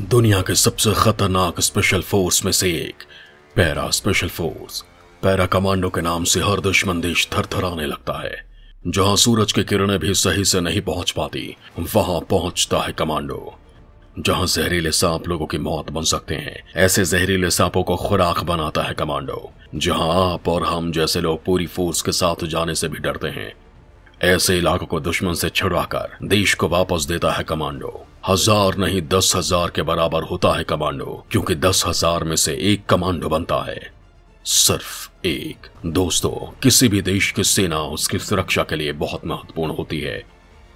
दुनिया के सबसे खतरनाक स्पेशल फोर्स में से एक para special force para commando के नाम से हर दुश्मन देश थरथराने लगता है जहां सूरज की किरणें भी सही से नहीं पहुंच पाती वहां पहुंचता है कमांडो जहां जहरीले सांप लोगों की मौत बन सकते हैं ऐसे जहरीले सांपों को खुराक बनाता है कमांडो जहां आप और हम जैसे लोग पूरी फोर्स के साथ जाने से भी डरते हैं ऐसे इलाकों को दुश्मन से छुड़ाकर देश को वापस देता है कमांडो हजार नहीं दस हजार के बराबर होता है कमांडो क्योंकि दस हजार में से एक कमांडो बनता है सिर्फ एक दोस्तों किसी भी देश की सेना उसकी सुरक्षा के लिए बहुत महत्वपूर्ण होती है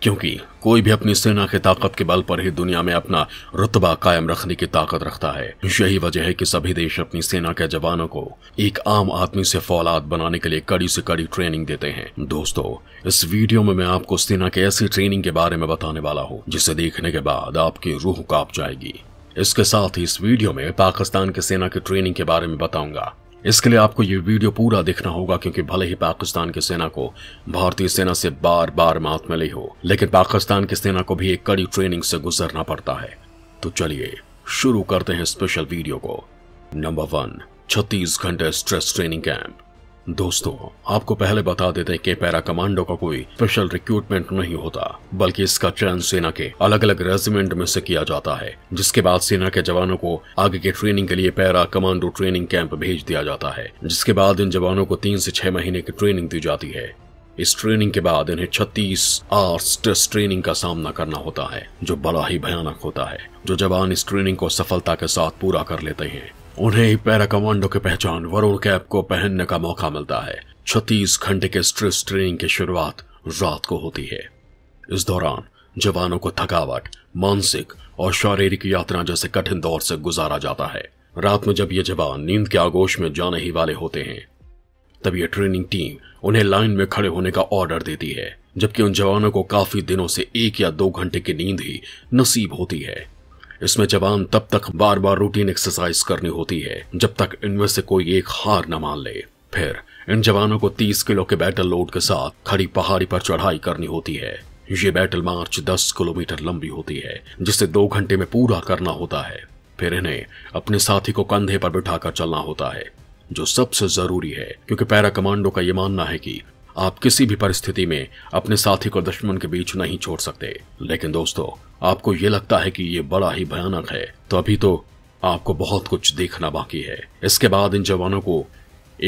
क्योंकि कोई भी अपनी सेना के ताकत के बल पर ही दुनिया में अपना रुतबा कायम रखने की ताकत रखता है यही वजह है कि सभी देश अपनी सेना के जवानों को एक आम आदमी से फौलाद बनाने के लिए कड़ी से कड़ी ट्रेनिंग देते हैं दोस्तों इस वीडियो में मैं आपको सेना के ऐसी ट्रेनिंग के बारे में बताने वाला हूँ जिसे देखने के बाद आपकी रूह काप जाएगी इसके साथ ही इस वीडियो में पाकिस्तान के सेना की ट्रेनिंग के बारे में बताऊंगा इसके लिए आपको ये वीडियो पूरा देखना होगा क्योंकि भले ही पाकिस्तान की सेना को भारतीय सेना से बार बार मौत मिली हो लेकिन पाकिस्तान की सेना को भी एक कड़ी ट्रेनिंग से गुजरना पड़ता है तो चलिए शुरू करते हैं स्पेशल वीडियो को नंबर वन छत्तीस घंटे स्ट्रेस ट्रेनिंग कैंप दोस्तों आपको पहले बता देते कि पैरा कमांडो का कोई स्पेशल रिक्रूटमेंट नहीं होता बल्कि इसका चयन सेना के अलग अलग रेजिमेंट में से किया जाता है जिसके बाद सेना के जवानों को आगे की ट्रेनिंग के लिए पैरा कमांडो ट्रेनिंग कैंप भेज दिया जाता है जिसके बाद इन जवानों को तीन से छह महीने की ट्रेनिंग दी जाती है इस ट्रेनिंग के बाद इन्हें 36 आवर्स टेस्ट ट्रेनिंग का सामना करना होता है जो बड़ा ही भयानक होता है जो जवान इस ट्रेनिंग को सफलता के साथ पूरा कर लेते हैं उन्हें पैरा कमांडो के पहचान वरुण कैप को पहनने का मौका मिलता है छत्तीस घंटे के स्ट्रेस ट्रेनिंग की शुरुआत रात को होती है इस दौरान जवानों को थकावट मानसिक और शारीरिक यात्रा जैसे कठिन दौर से गुजारा जाता है रात में जब ये जवान नींद के आगोश में जाने ही वाले होते हैं तब ये ट्रेनिंग टीम उन्हें लाइन में खड़े होने का ऑर्डर देती है जबकि उन जवानों को काफी दिनों से एक या दो घंटे की नींद ही नसीब होती है इसमें जवान तब तक बार बार रूटीन एक्सरसाइज करनी होती है जब तक इनमें से कोई एक हार न मान ले फिर इन जवानों को 30 किलो के बैटल लोड के साथ खड़ी पहाड़ी पर चढ़ाई करनी होती है ये बैटल मार्च 10 किलोमीटर लंबी होती है जिसे दो घंटे में पूरा करना होता है फिर इन्हें अपने साथी को कंधे पर बिठाकर चलना होता है जो सबसे जरूरी है क्योंकि पैरा कमांडो का ये मानना है कि आप किसी भी परिस्थिति में अपने साथी को दुश्मन के बीच नहीं छोड़ सकते लेकिन दोस्तों आपको ये लगता है कि ये बड़ा ही भयानक है तो अभी तो आपको बहुत कुछ देखना बाकी है इसके बाद इन जवानों को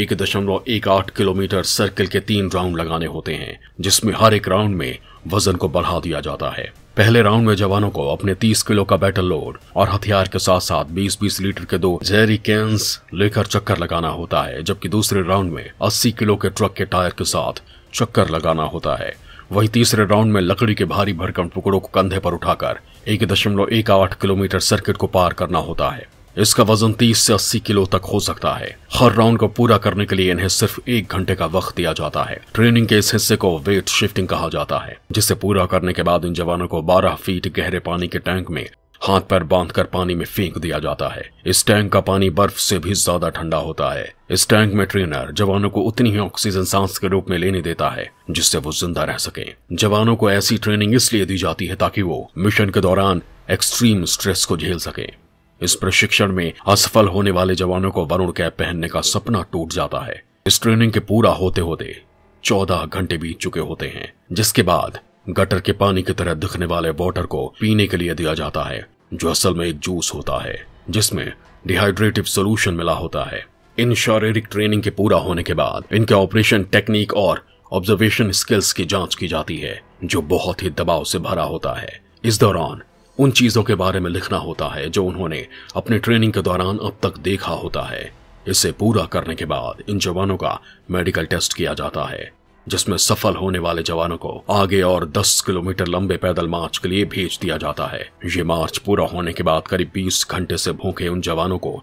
एक दशमलव एक आठ किलोमीटर सर्किल के तीन राउंड लगाने होते हैं जिसमें हर एक राउंड में वजन को बढ़ा दिया जाता है पहले राउंड में जवानों को अपने 30 किलो का बैटल लोड और हथियार के साथ साथ 20-20 लीटर के दो जेरी कैंस लेकर चक्कर लगाना होता है जबकि दूसरे राउंड में 80 किलो के ट्रक के टायर के साथ चक्कर लगाना होता है वही तीसरे राउंड में लकड़ी के भारी भरकम टुकड़ों को कंधे पर उठाकर एक दशमलव एक आठ किलोमीटर सर्किट को पार करना होता है इसका वजन 30 से 80 किलो तक हो सकता है हर राउंड को पूरा करने के लिए इन्हें सिर्फ एक घंटे का वक्त दिया जाता है ट्रेनिंग के इस हिस्से को वेट शिफ्टिंग कहा जाता है जिसे पूरा करने के बाद इन जवानों को 12 फीट गहरे पानी के टैंक में हाथ पैर बांधकर पानी में फेंक दिया जाता है इस टैंक का पानी बर्फ से भी ज्यादा ठंडा होता है इस टैंक में ट्रेनर जवानों को उतनी ही ऑक्सीजन सांस के रूप में लेने देता है जिससे वो जिंदा रह सके जवानों को ऐसी ट्रेनिंग इसलिए दी जाती है ताकि वो मिशन के दौरान एक्सट्रीम स्ट्रेस को झेल सके इस प्रशिक्षण में असफल होने वाले जवानों को वरुण कैप पहनने का सपना टूट जाता है इस ट्रेनिंग के पूरा होते होते चौदह घंटे बीत चुके होते हैं जिसके बाद गटर के पानी की तरह दिखने वाले वाटर को पीने के लिए दिया जाता है जो असल में एक जूस होता है जिसमें डिहाइड्रेटिव सोल्यूशन मिला होता है इन शारीरिक ट्रेनिंग के पूरा होने के बाद इनके ऑपरेशन टेक्निक और ऑब्जर्वेशन स्किल्स की जांच की जाती है जो बहुत ही दबाव से भरा होता है इस दौरान उन चीज़ों के बारे में लिखना होता है जो उन्होंने अपने ट्रेनिंग के दौरान अब तक देखा होता है इसे पूरा करने के बाद इन जवानों का मेडिकल टेस्ट किया जाता है जिसमें सफल होने वाले जवानों को आगे और 10 किलोमीटर लंबे पैदल मार्च के लिए भेज दिया जाता है ये मार्च पूरा होने के बाद करीब 20 घंटे से भूखे उन जवानों को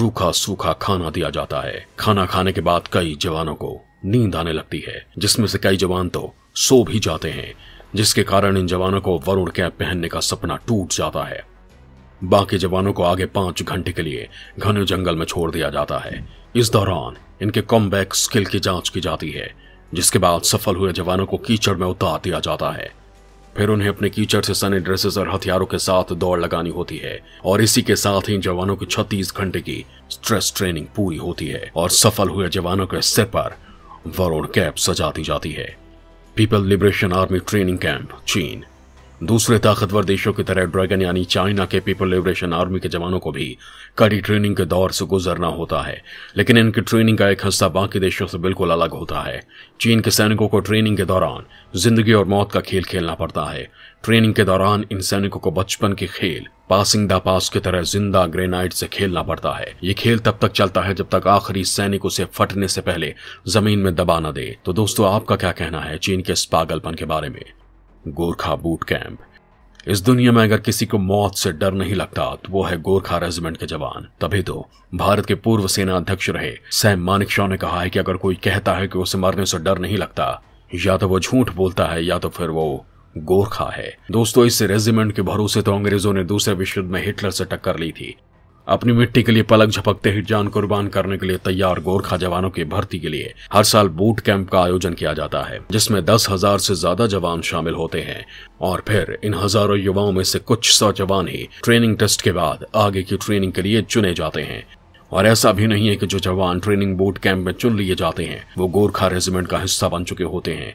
रूखा सूखा खाना दिया जाता है खाना खाने के बाद कई जवानों को नींद आने लगती है जिसमें से कई जवान तो सो भी जाते हैं जिसके कारण इन जवानों को वरुण कैप पहनने का सपना टूट जाता है बाकी जवानों को आगे पांच घंटे के लिए घने जंगल में छोड़ दिया जाता है इस दौरान इनके कम स्किल की जांच की जाती है जिसके बाद सफल हुए जवानों को कीचड़ में उतार दिया जाता है फिर उन्हें अपने कीचड़ से सने ड्रेसेस और हथियारों के साथ दौड़ लगानी होती है और इसी के साथ ही जवानों की छत्तीस घंटे की स्ट्रेस ट्रेनिंग पूरी होती है और सफल हुए जवानों के सिर पर वरुण कैप सजा दी जाती है People Liberation Army Training Camp, Chin दूसरे ताकतवर देशों की तरह ड्रैगन यानी चाइना के पीपल लिबरेशन आर्मी के जवानों को भी कड़ी ट्रेनिंग के दौर से गुजरना होता है लेकिन इनकी ट्रेनिंग का एक हिस्सा बाकी देशों से बिल्कुल अलग होता है चीन के सैनिकों को ट्रेनिंग के दौरान जिंदगी और मौत का खेल खेलना पड़ता है ट्रेनिंग के दौरान इन सैनिकों को बचपन के खेल पासिंग द पास की तरह जिंदा ग्रेनाइट से खेलना पड़ता है ये खेल तब तक चलता है जब तक आखिरी सैनिक उसे फटने से पहले जमीन में दबा न दे तो दोस्तों आपका क्या कहना है चीन के इस पागलपन के बारे में गोरखा बूट कैंप इस दुनिया में अगर किसी को मौत से डर नहीं लगता तो वो है गोरखा रेजिमेंट के जवान तभी तो भारत के पूर्व सेना अध्यक्ष रहे सैम मानिक शॉ ने कहा है कि अगर कोई कहता है कि उसे मरने से डर नहीं लगता या तो वो झूठ बोलता है या तो फिर वो गोरखा है दोस्तों इस रेजिमेंट के भरोसे तो अंग्रेजों ने दूसरे विश्व युद्ध में हिटलर से टक्कर ली थी अपनी मिट्टी के लिए पलक झपकते ही जान कुर्बान करने के लिए तैयार गोरखा जवानों की भर्ती के लिए हर साल बूट कैंप का आयोजन किया जाता है जिसमें दस हजार से ज्यादा जवान शामिल होते हैं और फिर इन हजारों युवाओं में से कुछ सौ जवान ही ट्रेनिंग टेस्ट के बाद आगे की ट्रेनिंग के लिए चुने जाते हैं और ऐसा भी नहीं है कि जो जवान ट्रेनिंग बोट कैंप में चुन लिए जाते हैं वो गोरखा रेजिमेंट का हिस्सा बन चुके होते हैं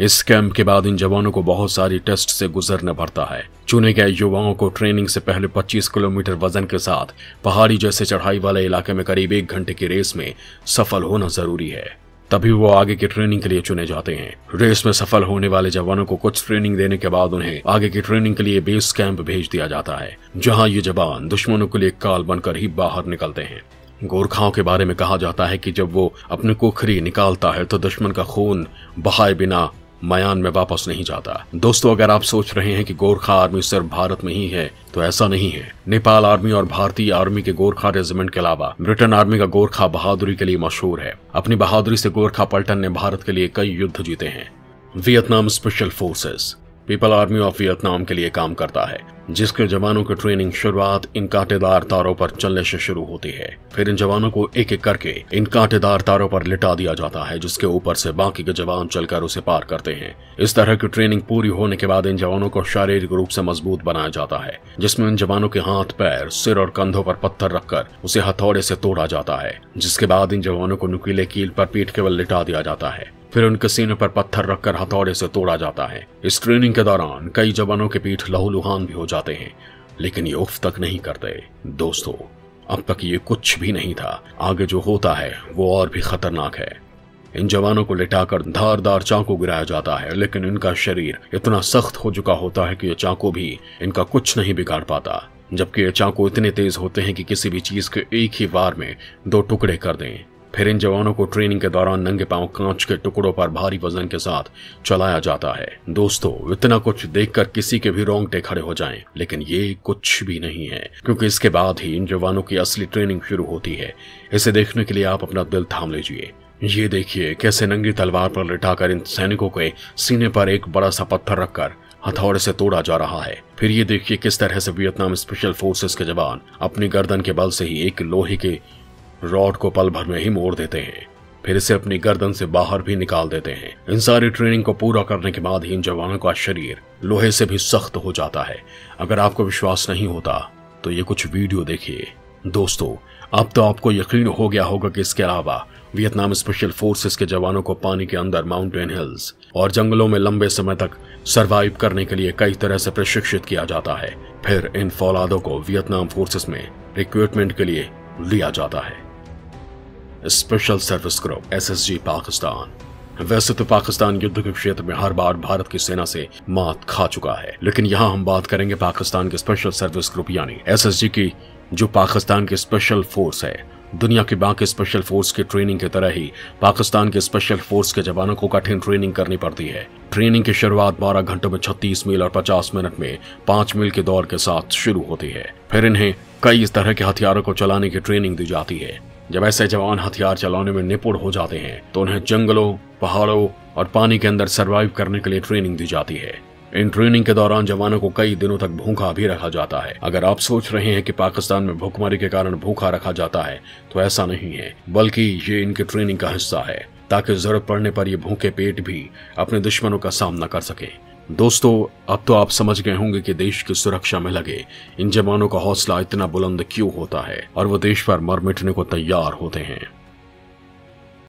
इस कैंप के बाद इन जवानों को बहुत सारी टेस्ट से गुजरना पड़ता है चुने गए युवाओं को ट्रेनिंग से पहले 25 किलोमीटर वजन के साथ पहाड़ी जैसे चढ़ाई वाले इलाके में करीब एक घंटे की रेस में सफल होना जरूरी है तभी वो आगे की ट्रेनिंग के लिए चुने जाते हैं रेस में सफल होने वाले जवानों को कुछ ट्रेनिंग देने के बाद उन्हें आगे की ट्रेनिंग के लिए बेस कैंप भेज दिया जाता है जहाँ ये जवान दुश्मनों के लिए काल बनकर ही बाहर निकलते हैं गोरखाओं के बारे में कहा जाता है कि जब वो अपनी कोखरी निकालता है तो दुश्मन का खून बहाए बिना मयान में वापस नहीं जाता दोस्तों अगर आप सोच रहे हैं कि गोरखा आर्मी सिर्फ भारत में ही है तो ऐसा नहीं है नेपाल आर्मी और भारतीय आर्मी के गोरखा रेजिमेंट के अलावा ब्रिटेन आर्मी का गोरखा बहादुरी के लिए मशहूर है अपनी बहादुरी से गोरखा पलटन ने भारत के लिए कई युद्ध जीते हैं Vietnam special forces people army of Vietnam के लिए काम करता है जिसके जवानों की ट्रेनिंग शुरुआत इन कांटेदार तारों पर चलने से शुरू होती है फिर इन जवानों को एक एक करके इन कांटेदार तारों पर लिटा दिया जाता है जिसके ऊपर से बाकी के जवान चलकर उसे पार करते हैं इस तरह की ट्रेनिंग पूरी होने के बाद इन जवानों को शारीरिक रूप से मजबूत बनाया जाता है जिसमें इन जवानों के हाथ पैर सिर और कंधों पर पत्थर रखकर उसे हथौड़े से तोड़ा जाता है जिसके बाद इन जवानों को नुकीले कील पर पीट केवल लिटा दिया जाता है फिर उनके सीने पर पत्थर रखकर हथौड़े से तोड़ा जाता है इस ट्रेनिंग के दौरान कई जवानों के पीठ लहूलुहान भी हो जाते हैं लेकिन ये उफ तक नहीं करते दोस्तों अब तक ये कुछ भी नहीं था आगे जो होता है वो और भी खतरनाक है इन जवानों को लिटाकर धारदार चाकू गिराया जाता है लेकिन इनका शरीर इतना सख्त हो चुका होता है कि ये चाकू भी इनका कुछ नहीं बिगाड़ पाता जबकि ये चाकू इतने तेज होते हैं कि किसी भी चीज के एक ही बार में दो टुकड़े कर दें फिर इन जवानों को ट्रेनिंग के दौरान नंगे पांव कांच के टुकड़ों पर भारी वजन के साथ चलाया जाता है दोस्तों इतना कुछ देखकर किसी के भी रोंगटे खड़े हो जाएं, लेकिन ये कुछ भी नहीं है क्योंकि इसके बाद ही इन जवानों की असली ट्रेनिंग शुरू होती है इसे देखने के लिए आप अपना दिल थाम लीजिए ये देखिए कैसे नंगी तलवार पर लिटाकर इन सैनिकों के सीने पर एक बड़ा सा पत्थर रखकर हथौड़े से तोड़ा जा रहा है फिर ये देखिए किस तरह से वियतनाम स्पेशल फोर्सेस के जवान अपनी गर्दन के बल से ही एक लोहे के रॉड को पल भर में ही मोड़ देते हैं फिर इसे अपनी गर्दन से बाहर भी निकाल देते हैं इन सारी ट्रेनिंग को पूरा करने के बाद ही इन जवानों का शरीर लोहे से भी सख्त हो जाता है अगर आपको विश्वास नहीं होता तो ये कुछ वीडियो देखिए दोस्तों अब तो आपको यकीन हो गया होगा कि इसके अलावा वियतनाम स्पेशल फोर्सेस के जवानों को पानी के अंदर माउंटेन हिल्स और जंगलों में लंबे समय तक सरवाइव करने के लिए कई तरह से प्रशिक्षित किया जाता है फिर इन फौलादों को वियतनाम फोर्सेस में रिक्रूटमेंट के लिए लिया जाता है special service group SSG Pakistan वैसे तो पाकिस्तान युद्ध के क्षेत्र में हर बार भारत की सेना से मात खा चुका है लेकिन यहाँ हम बात करेंगे पाकिस्तान के स्पेशल सर्विस ग्रुप यानी एसएसजी की जो पाकिस्तान की स्पेशल फोर्स है दुनिया की बाकी स्पेशल फोर्स की ट्रेनिंग की तरह ही पाकिस्तान के स्पेशल फोर्स के जवानों को कठिन ट्रेनिंग करनी पड़ती है ट्रेनिंग की शुरुआत 12 घंटों में 36 मील और 50 मिनट में 5 मील के दौर के साथ शुरू होती है फिर इन्हें कई इस तरह के हथियारों को चलाने की ट्रेनिंग दी जाती है जब ऐसे जवान हथियार चलाने में निपुण हो जाते हैं तो उन्हें जंगलों पहाड़ों और पानी के अंदर सर्वाइव करने के लिए ट्रेनिंग दी जाती है इन ट्रेनिंग के दौरान जवानों को कई दिनों तक भूखा भी रखा जाता है अगर आप सोच रहे हैं कि पाकिस्तान में भूखमरी के कारण भूखा रखा जाता है तो ऐसा नहीं है बल्कि ये इनकी ट्रेनिंग का हिस्सा है ताकि जरूरत पड़ने पर ये भूखे पेट भी अपने दुश्मनों का सामना कर सके दोस्तों अब तो आप समझ गए होंगे कि देश की सुरक्षा में लगे इन जवानों का हौसला इतना बुलंद क्यों होता है और वो देश पर मर मिटने को तैयार होते हैं